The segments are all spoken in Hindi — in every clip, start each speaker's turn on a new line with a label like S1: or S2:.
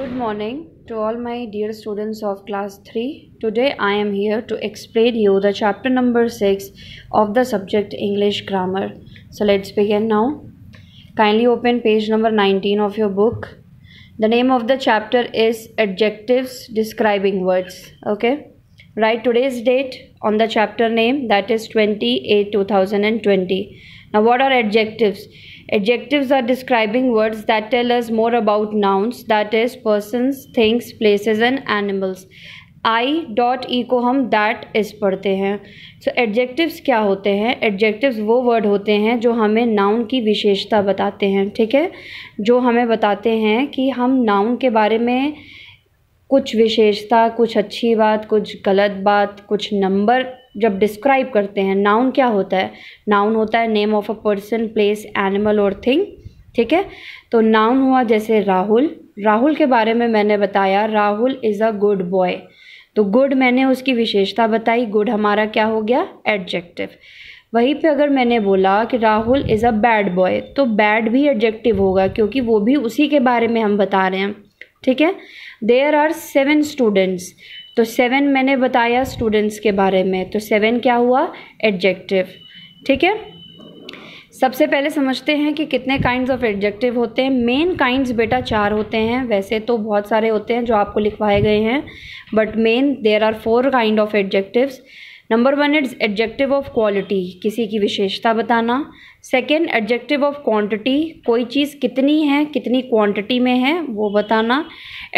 S1: Good morning to all my dear students of class 3. Today I am here to explain you the chapter number 6 of the subject English grammar. So let's begin now. Kindly open page number 19 of your book. The name of the chapter is adjectives describing words. Okay. Write today's date on the chapter name that is 28 2020. Now what are adjectives? Adjectives are describing words that tell us more about nouns that is persons, things, places and animals. I dot E को हम दैट इस पढ़ते हैं सो so, एडजेक्टिव्स क्या होते हैं एडजेक्टिव्स वो वर्ड होते हैं जो हमें नाउन की विशेषता बताते हैं ठीक है जो हमें बताते हैं कि हम नाउन के बारे में कुछ विशेषता कुछ अच्छी बात कुछ गलत बात कुछ नंबर जब डिस्क्राइब करते हैं नाउन क्या होता है नाउन होता है name of a person place animal और थिंग ठीक है तो नाउन हुआ जैसे राहुल राहुल के बारे में मैंने बताया Rahul is a good boy तो गुड मैंने उसकी विशेषता बताई गुड हमारा क्या हो गया एडजेक्टिव वहीं पे अगर मैंने बोला कि Rahul is a bad boy तो बैड भी एडजेक्टिव होगा क्योंकि वो भी उसी के बारे में हम बता रहे हैं ठीक है देयर आर सेवन स्टूडेंट्स तो सेवन मैंने बताया स्टूडेंट्स के बारे में तो सेवन क्या हुआ एडजेक्टिव ठीक है सबसे पहले समझते हैं कि कितने काइंड्स ऑफ एडजेक्टिव होते हैं मेन काइंड्स बेटा चार होते हैं वैसे तो बहुत सारे होते हैं जो आपको लिखवाए गए हैं but main there are four kind of adjectives number one it's adjective of quality किसी की विशेषता बताना सेकेंड एडजेक्टिव ऑफ क्वांटिटी कोई चीज़ कितनी है कितनी क्वांटिटी में है वो बताना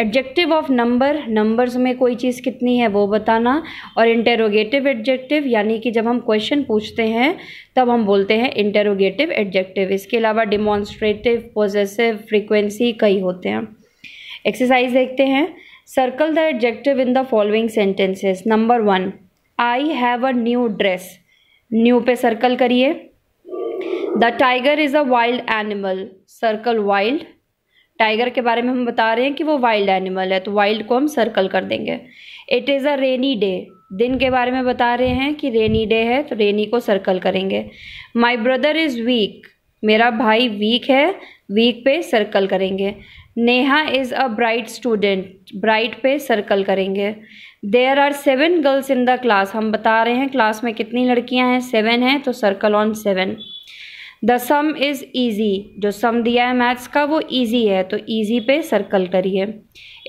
S1: एडजेक्टिव ऑफ नंबर नंबर्स में कोई चीज़ कितनी है वो बताना और इंटेरोगेटिव एडजेक्टिव यानी कि जब हम क्वेश्चन पूछते हैं तब हम बोलते हैं इंटेरोगेटिव एडजेक्टिव इसके अलावा डिमॉन्स्ट्रेटिव पोजेसिव फ्रिक्वेंसी कई होते हैं एक्सरसाइज देखते हैं circle the adjective in the following sentences number one I have a new dress new पे सर्कल करिए the tiger is a wild animal circle wild tiger के बारे में हम बता रहे हैं कि वो वाइल्ड एनिमल है तो वाइल्ड को हम सर्कल कर देंगे it is a rainy day दिन के बारे में बता रहे हैं कि रेनी डे है तो रेनी को सर्कल करेंगे माई ब्रदर इज़ वीक मेरा भाई वीक है वीक पे सर्कल करेंगे Neha is a bright student bright पे सर्कल करेंगे there are seven girls in the class हम बता रहे हैं क्लास में कितनी लड़कियां हैं सेवन हैं तो circle on seven the sum is easy जो सम दिया है मैथ्स का वो ईजी है तो ईजी पे सर्कल करिए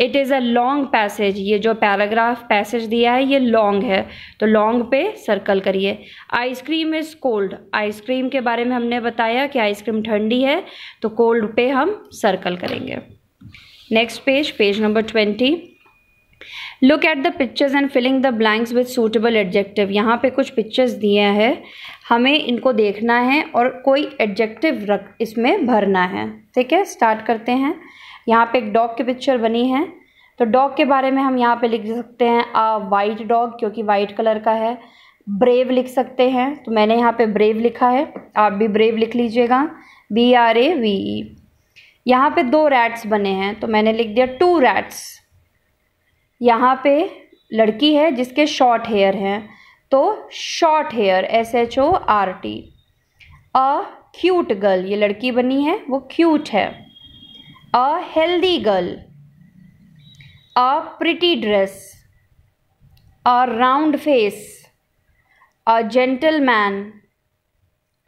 S1: it is a long passage ये जो पैराग्राफ पैसेज दिया है ये लॉन्ग है तो लॉन्ग पे सर्कल करिए आइसक्रीम इज़ कोल्ड आइसक्रीम के बारे में हमने बताया कि आइसक्रीम ठंडी है तो कोल्ड पे हम सर्कल करेंगे next page page number twenty look at the pictures and filling the blanks with suitable adjective यहाँ पे कुछ पिक्चर्स दिए हैं हमें इनको देखना है और कोई एडजेक्टिव रख इसमें भरना है ठीक है स्टार्ट करते हैं यहाँ पे एक डॉग की पिक्चर बनी है तो डॉग के बारे में हम यहाँ पे लिख सकते हैं आ वाइट डॉग क्योंकि वाइट कलर का है ब्रेव लिख सकते हैं तो मैंने यहाँ पे ब्रेव लिखा है आप भी ब्रेव लिख लीजिएगा B R A V E यहाँ पे दो रैट्स बने हैं तो मैंने लिख दिया टू रैट्स यहाँ पे लड़की है जिसके शॉर्ट हेयर हैं तो short hair S H O R T a cute girl ये लड़की बनी है वो क्यूट है a healthy girl a pretty dress a round face a gentleman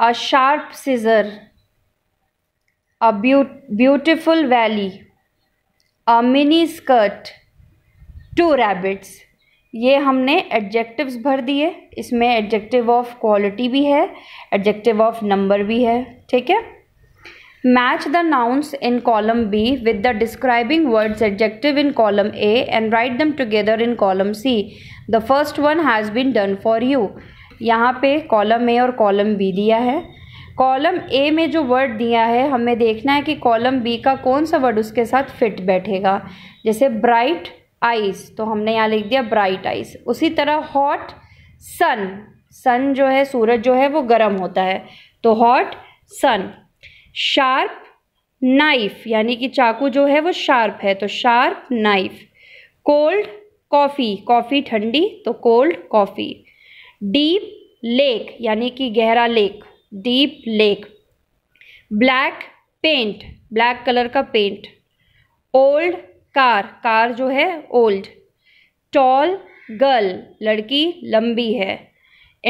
S1: a sharp scissor a beautiful valley a mini skirt two rabbits ये हमने एडजेक्टिव्स भर दिए इसमें एडजेक्टिव ऑफ क्वालिटी भी है एडजेक्टिव ऑफ नंबर भी है ठीक है match the nouns in column B with the describing words adjective in column A and write them together in column C the first one has been done for you यहाँ पे कॉलम ए और कॉलम बी दिया है कॉलम ए में जो वर्ड दिया है हमें देखना है कि कॉलम बी का कौन सा वर्ड उसके साथ फिट बैठेगा जैसे ब्राइट आइस तो हमने यहाँ लिख दिया ब्राइट आइस उसी तरह हॉट सन सन जो है सूरज जो है वो गर्म होता है तो हॉट सन शार्प नाइफ यानी कि चाकू जो है वो शार्प है तो sharp knife cold coffee coffee ठंडी तो कोल्ड कॉफ़ी डीप लेक यानी कि गहरा lake deep lake black paint black colour का पेंट ओल्ड कार कार जो है ओल्ड टॉल गर्ल लड़की लंबी है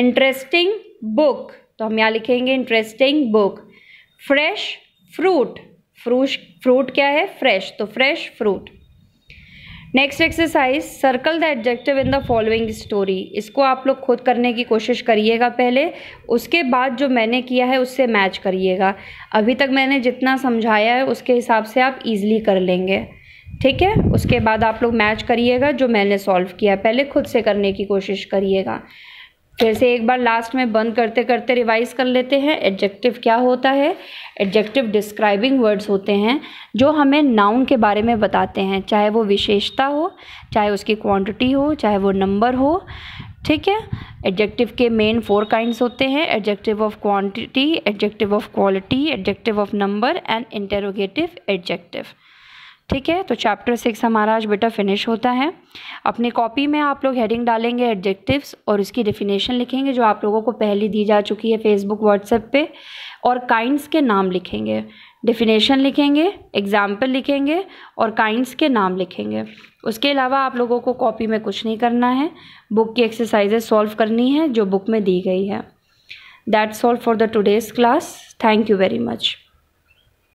S1: इंटरेस्टिंग बुक तो हम यहाँ लिखेंगे interesting book fresh fruit fresh fruit क्या है फ्रेश तो fresh fruit next exercise circle the adjective in the following story इसको आप लोग खुद करने की कोशिश करिएगा पहले उसके बाद जो मैंने किया है उससे मैच करिएगा अभी तक मैंने जितना समझाया है उसके हिसाब से आप इजली कर लेंगे ठीक है उसके बाद आप लोग मैच करिएगा जो मैंने सॉल्व किया पहले खुद से करने की कोशिश करिएगा फिर से एक बार लास्ट में बंद करते करते रिवाइज कर लेते हैं एडजेक्टिव क्या होता है एडजेक्टिव डिस्क्राइबिंग वर्ड्स होते हैं जो हमें नाउन के बारे में बताते हैं चाहे वो विशेषता हो चाहे उसकी क्वांटिटी हो चाहे वो नंबर हो ठीक है एडजेक्टिव के मेन फोर काइंड्स होते हैं adjective of quantity adjective of quality adjective of number and interrogative adjective ठीक है तो चैप्टर सिक्स हमारा आज बेटा फिनिश होता है अपने कॉपी में आप लोग हेडिंग डालेंगे एडजेक्टिव्स और उसकी डेफिनेशन लिखेंगे जो आप लोगों को पहले दी जा चुकी है फेसबुक व्हाट्सएप पे और काइंड्स के नाम लिखेंगे डिफिनेशन लिखेंगे एग्जाम्पल लिखेंगे और काइंड्स के नाम लिखेंगे उसके अलावा आप लोगों को कॉपी में कुछ नहीं करना है बुक की एक्सरसाइजेज सॉल्व करनी है जो बुक में दी गई है that's all for the today's class thank you very much